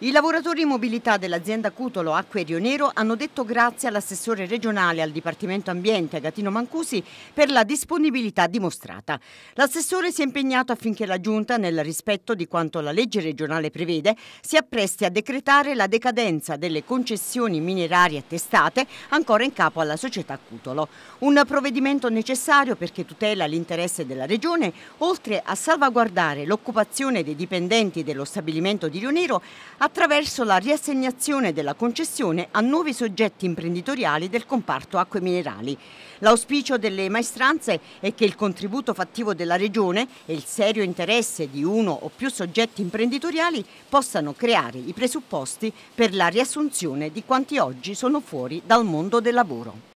I lavoratori in mobilità dell'azienda Cutolo Acque Rio Nero hanno detto grazie all'assessore regionale al Dipartimento Ambiente Agatino Mancusi per la disponibilità dimostrata. L'assessore si è impegnato affinché la Giunta, nel rispetto di quanto la legge regionale prevede, si appresti a decretare la decadenza delle concessioni minerarie attestate ancora in capo alla società Cutolo. Un provvedimento necessario perché tutela l'interesse della Regione, oltre a salvaguardare l'occupazione dei dipendenti dello stabilimento di Rio Nero, attraverso la riassegnazione della concessione a nuovi soggetti imprenditoriali del comparto acque minerali. L'auspicio delle maestranze è che il contributo fattivo della Regione e il serio interesse di uno o più soggetti imprenditoriali possano creare i presupposti per la riassunzione di quanti oggi sono fuori dal mondo del lavoro.